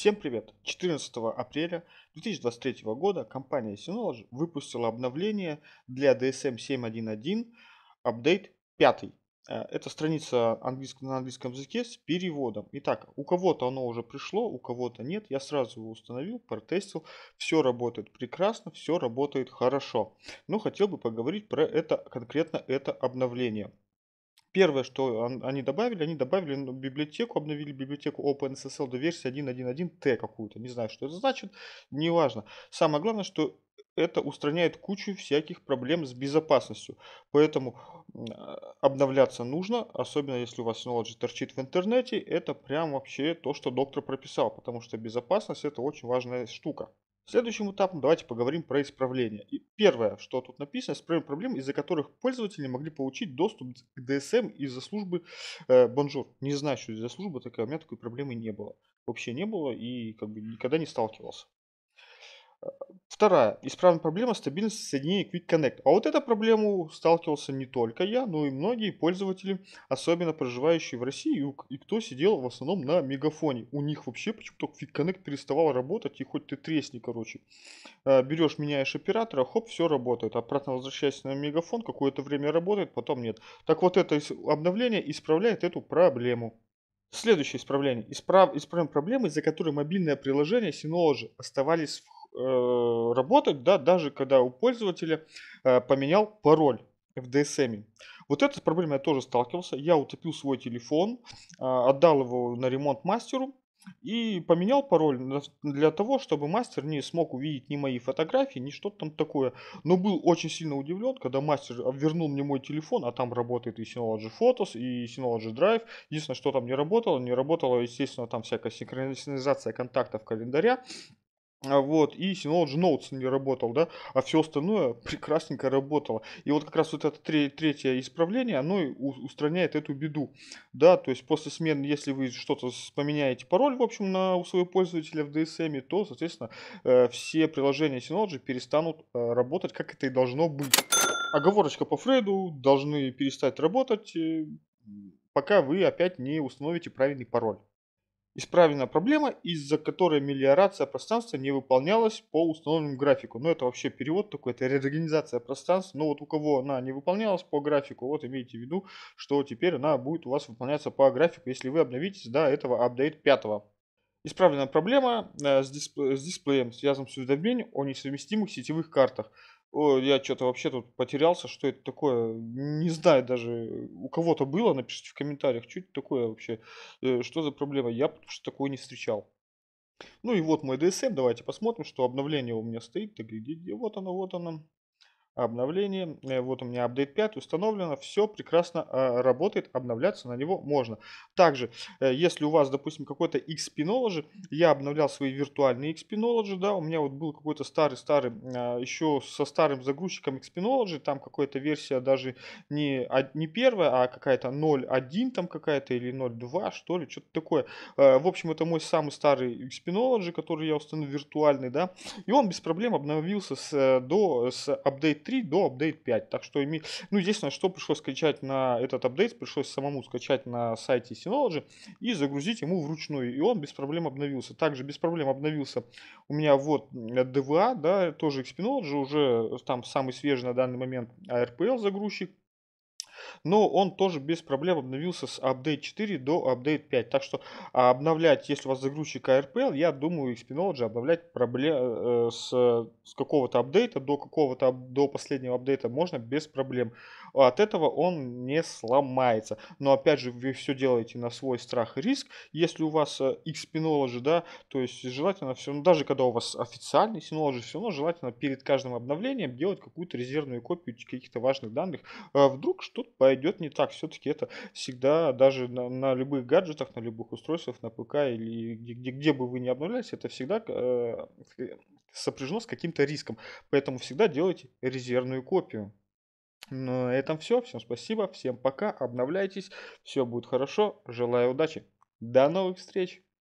Всем привет! 14 апреля 2023 года компания Synology выпустила обновление для DSM 7.1.1, эм Update 5. Э, это страница английском, на английском языке с переводом. Итак, у кого-то оно уже пришло, у кого-то нет. Я сразу его установил, протестил. Все работает прекрасно, все работает хорошо. Но хотел бы поговорить про это конкретно это обновление. Первое, что они добавили, они добавили ну, библиотеку, обновили библиотеку OpenSSL до версии 1.1.1t какую-то. Не знаю, что это значит, неважно. Самое главное, что это устраняет кучу всяких проблем с безопасностью. Поэтому а, обновляться нужно, особенно если у вас Synology торчит в интернете. Это прям вообще то, что доктор прописал, потому что безопасность это очень важная штука. Следующим этапом давайте поговорим про исправления. И первое, что тут написано, исправим проблемы, из-за которых пользователи могли получить доступ к DSM из-за службы э, Bonjour. Не знаю, что из-за службы такая, у меня такой проблемы не было. Вообще не было и как бы никогда не сталкивался. Вторая. Исправная проблема – стабильность соединения Quick Connect. А вот эту проблему сталкивался не только я, но и многие пользователи, особенно проживающие в России, и кто сидел в основном на мегафоне. У них вообще почему-то Quick Connect переставал работать, и хоть ты тресни, короче. Э, берешь, меняешь оператора, хоп, все работает. Обратно возвращаешься на мегафон, какое-то время работает, потом нет. Так вот это обновление исправляет эту проблему. Следующее исправление. Исправ... Исправим проблемы, из-за которой мобильное приложение Synology оставались в э, работать, да, даже когда у пользователя э, поменял пароль в DSM. Вот эта проблема я тоже сталкивался. Я утопил свой телефон, э, отдал его на ремонт мастеру и поменял пароль для того, чтобы мастер не смог увидеть ни мои фотографии, ни что-то там такое. Но был очень сильно удивлен, когда мастер вернул мне мой телефон, а там работает и Synology Photos, и Synology Drive. Единственное, что там не работало, не работала, естественно, там всякая синхронизация контактов календаря. А вот, и Synology Notes ну, не работал, да, а все остальное прекрасненько работало. И вот как раз вот это третье исправление, оно устраняет эту беду, да, то есть после смены, если вы что-то поменяете пароль, в общем, на у своего пользователя в DSM, эм, то, соответственно, э, все приложения Synology перестанут э, работать, как это и должно быть. Оговорочка по Фрейду, должны перестать работать, э, пока вы опять не установите правильный пароль. Исправлена проблема, из-за которой мелиорация пространства не выполнялась по установленному графику. Ну, это вообще перевод такой, это реорганизация пространства. Но ну, вот у кого она не выполнялась по графику, вот имейте в виду, что теперь она будет у вас выполняться по графику, если вы обновитесь до этого апдейт 5. Исправлена проблема э, с дисплеем, связанным с уведомлением о несовместимых сетевых картах. Ой, я что-то вообще тут потерялся, что это такое, не знаю даже, у кого-то было, напишите в комментариях, что это такое вообще, э, что за проблема, я потому что такое не встречал. Ну и вот мой DSM, давайте посмотрим, что обновление у меня стоит, так, где, где, вот оно, вот оно, обновление. Э, вот у меня апдейт 5 установлено, все прекрасно а, работает, обновляться на него можно. Также, э, если у вас, допустим, какой-то Xpinology, я обновлял свои виртуальные Xpinology, да, у меня вот был какой-то старый-старый, а, еще со старым загрузчиком Xpinology, там какая-то версия даже не, не первая, а какая-то 0.1 там какая-то или 0.2, что ли, что-то такое. Э, в общем, это мой самый старый Xpinology, который я установил виртуальный, да, и он без проблем обновился с, до, с апдейт 3 до апдейт 5. Так что, име... ну, единственное, что пришлось скачать на этот апдейт, пришлось самому скачать на сайте Synology и загрузить ему вручную. И он без проблем обновился. Также без проблем обновился у меня вот DVA, э, а, да, тоже Xpinology, уже там самый свежий на данный момент ARPL загрузчик но он тоже без проблем обновился с апдейт 4 до апдейт 5. Так что а, обновлять, если у вас загрузчик ARPL, я думаю, Xpenology обновлять проблем, э, с, с какого-то апдейта до какого-то до последнего апдейта можно без проблем. От этого он не сломается. Но опять же, вы все делаете на свой страх и риск. Если у вас э, да, то есть желательно все, ну, даже когда у вас официальный Synology, все равно желательно перед каждым обновлением делать какую-то резервную копию каких-то важных данных. Э, вдруг что-то пойдет не так. Все-таки это всегда даже на, на любых гаджетах, на любых устройствах, на ПК или где, где, где бы вы ни обновлялись, это всегда э, э, сопряжено с каким-то риском. Поэтому всегда делайте резервную копию. На этом все. Всем спасибо. Всем пока. Обновляйтесь. Все будет хорошо. Желаю удачи. До новых встреч.